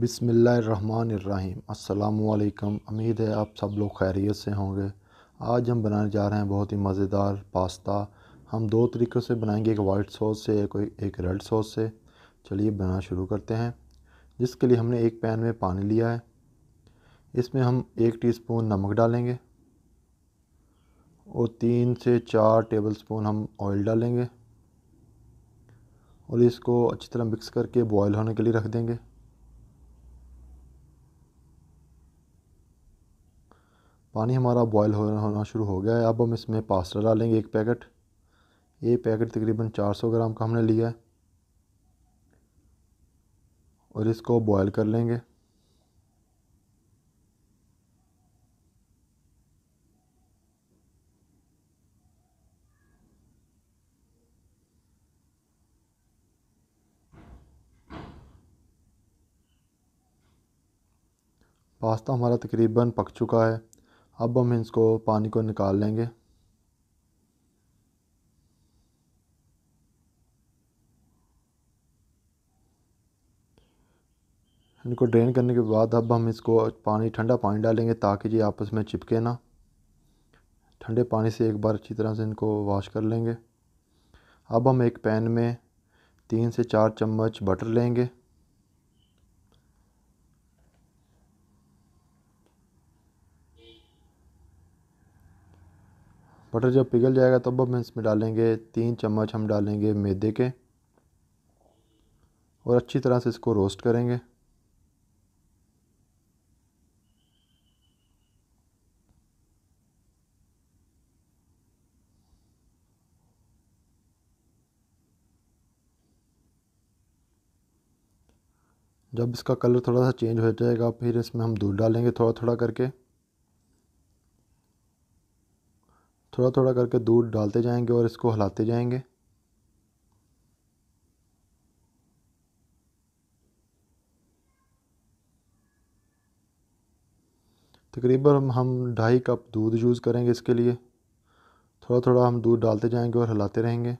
बिसमीम् अल्लाम उम्मीद है आप सब लोग खैरियत से होंगे आज हम बनाने जा रहे हैं बहुत ही मज़ेदार पास्ता हम दो तरीक़ों से बनाएंगे एक वाइट सॉस से एक एक रेड सॉस से चलिए बनाना शुरू करते हैं जिसके लिए हमने एक पैन में पानी लिया है इसमें हम एक टीस्पून नमक डालेंगे और तीन से चार टेबलस्पून हम ऑयल डालेंगे और इसको अच्छी तरह मिक्स करके बॉयल होने के लिए रख देंगे पानी हमारा बॉयल होना शुरू हो गया है अब हम इसमें पास्ता डालेंगे एक पैकेट ये पैकेट तकरीबन 400 ग्राम का हमने लिया है और इसको बॉयल कर लेंगे पास्ता हमारा तकरीबन पक चुका है अब हम इसको पानी को निकाल लेंगे इनको ड्रेन करने के बाद अब हम इसको पानी ठंडा पानी डालेंगे ताकि ये आपस में चिपके ना ठंडे पानी से एक बार अच्छी तरह से इनको वॉश कर लेंगे अब हम एक पैन में तीन से चार चम्मच बटर लेंगे बटर जब पिघल जाएगा तब हम इसमें डालेंगे तीन चम्मच हम डालेंगे मैदे के और अच्छी तरह से इसको रोस्ट करेंगे जब इसका कलर थोड़ा सा चेंज हो जाएगा फिर इसमें हम दूध डालेंगे थोड़ा थोड़ा करके थोड़ा थोड़ा करके दूध डालते जाएंगे और इसको हिलाते जाएंगे तकरीबन हम ढाई कप दूध यूज़ करेंगे इसके लिए थोड़ा थोड़ा हम दूध डालते जाएंगे और हिलाते रहेंगे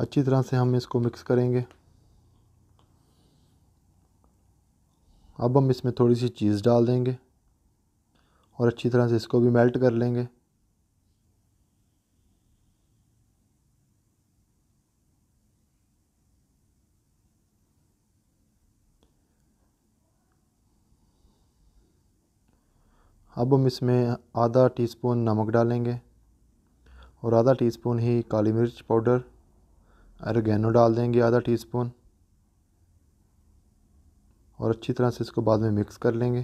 अच्छी तरह से हम इसको मिक्स करेंगे अब हम इसमें थोड़ी सी चीज़ डाल देंगे और अच्छी तरह से इसको भी मेल्ट कर लेंगे अब हम इसमें आधा टीस्पून नमक डालेंगे और आधा टीस्पून ही काली मिर्च पाउडर अरगेनो डाल देंगे आधा टीस्पून और अच्छी तरह से इसको बाद में मिक्स कर लेंगे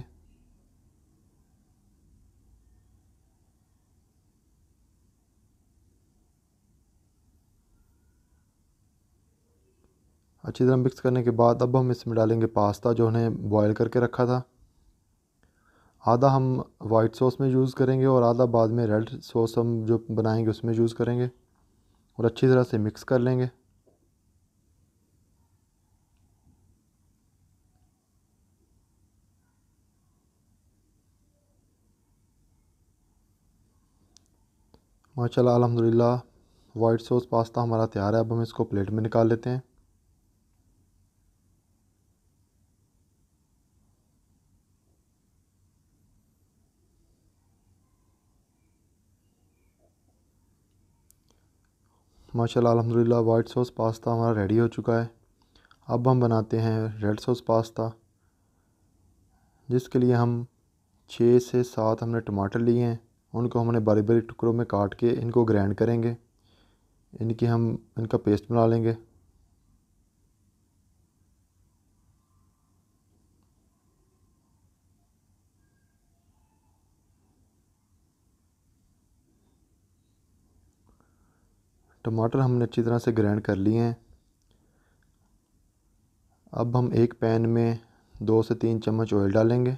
अच्छी तरह मिक्स करने के बाद अब हम इसमें डालेंगे पास्ता जो हमने बॉईल करके रखा था आधा हम वाइट सॉस में यूज़ करेंगे और आधा बाद में रेड सॉस हम जो बनाएंगे उसमें यूज़ करेंगे और अच्छी तरह से मिक्स कर लेंगे माशाल्लाह अल्हम्दुलिल्लाह वाइट सॉस पास्ता हमारा तैयार है अब हम इसको प्लेट में निकाल लेते हैं माशाल्लाह अल्हम्दुलिल्लाह वाइट सॉस पास्ता हमारा रेडी हो चुका है अब हम बनाते हैं रेड सॉस पास्ता जिसके लिए हम छः से सात हमने टमाटर लिए हैं उनको हमने बारी बारी टुकड़ों में काट के इनको ग्राइंड करेंगे इनकी हम इनका पेस्ट बना लेंगे टमाटर हमने अच्छी तरह से ग्राइंड कर लिए हैं अब हम एक पैन में दो से तीन चम्मच ऑयल डालेंगे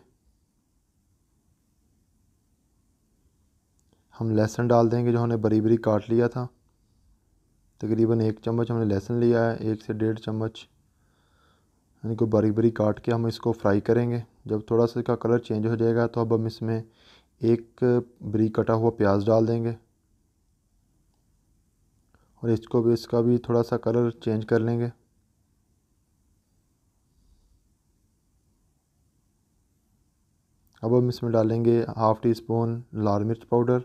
हम लहसुन डाल देंगे जो हमने बरी बरी काट लिया था तकरीबन एक चम्मच हमने लहसुन लिया है एक से डेढ़ चम्मच यानी को बरी बरी काट के हम इसको फ्राई करेंगे जब थोड़ा सा इसका कलर चेंज हो जाएगा तो अब हम इसमें एक बरी कटा हुआ प्याज डाल देंगे और इसको भी इसका भी थोड़ा सा कलर चेंज कर लेंगे अब हम इसमें डालेंगे हाफ़ टी स्पून लाल मिर्च पाउडर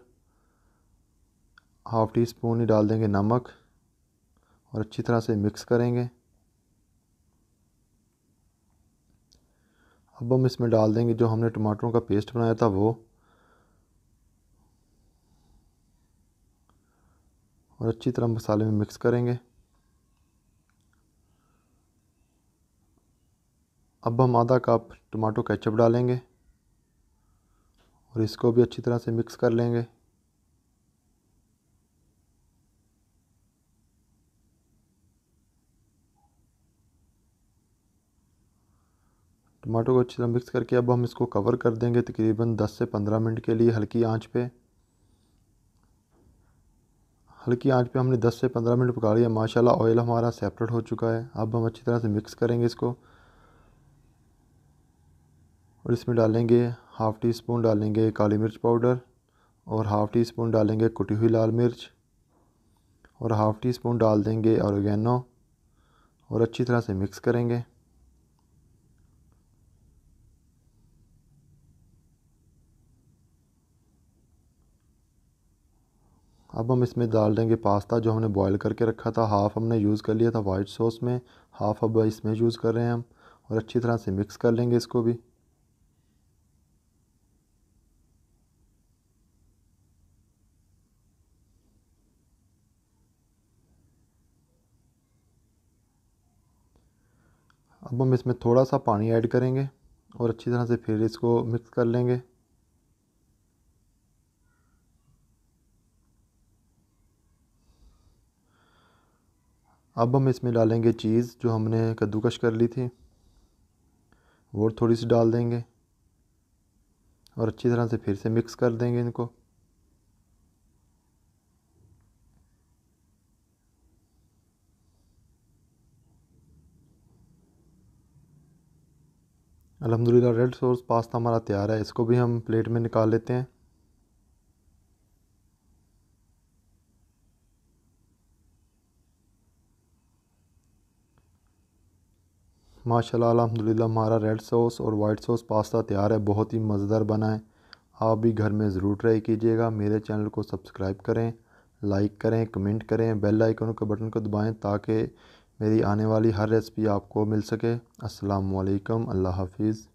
हाफ़ टी स्पून ही डाल देंगे नमक और अच्छी तरह से मिक्स करेंगे अब हम इसमें डाल देंगे जो हमने टमाटरों का पेस्ट बनाया था वो और अच्छी तरह मसाले में मिक्स करेंगे अब हम आधा कप टमाटो केचप डालेंगे और इसको भी अच्छी तरह से मिक्स कर लेंगे टमाटो को अच्छी तरह मिक्स करके अब हम इसको कवर कर देंगे तकरीबन 10 से 15 मिनट के लिए हल्की आंच पे हल्की आंच पे हमने 10 से 15 मिनट पका लिया माशाल्लाह ऑयल हमारा सेपरेट हो चुका है अब हम अच्छी तरह से मिक्स करेंगे इसको और इसमें डालेंगे हाफ़ टी स्पून डालेंगे काली मिर्च पाउडर और हाफ़ टी स्पून डालेंगे कुटी हुई लाल मिर्च और हाफ़ टी स्पून डाल देंगे और और अच्छी तरह से मिक्स करेंगे अब हम इसमें डाल देंगे पास्ता जो हमने बॉईल करके रखा था हाफ़ हमने यूज़ कर लिया था वाइट सॉस में हाफ़ अब इसमें यूज़ कर रहे हैं हम और अच्छी तरह से मिक्स कर लेंगे इसको भी अब हम इसमें थोड़ा सा पानी ऐड करेंगे और अच्छी तरह से फिर इसको मिक्स कर लेंगे अब हम इसमें डालेंगे चीज़ जो हमने कद्दूकश कर ली थी वो थोड़ी सी डाल देंगे और अच्छी तरह से फिर से मिक्स कर देंगे इनको अलहमदिल्ला रेड सॉस पास्ता हमारा तैयार है इसको भी हम प्लेट में निकाल लेते हैं माशाल्लाह अल्हम्दुलिल्लाह हमारा रेड सॉस और वाइट सॉस पास्ता तैयार है बहुत ही मज़ेदार बना है आप भी घर में ज़रूर ट्राई कीजिएगा मेरे चैनल को सब्सक्राइब करें लाइक करें कमेंट करें बेल आइकन के बटन को दबाएं ताकि मेरी आने वाली हर रेसिपी आपको मिल सके अस्सलाम वालेकुम अल्लाह हाफिज़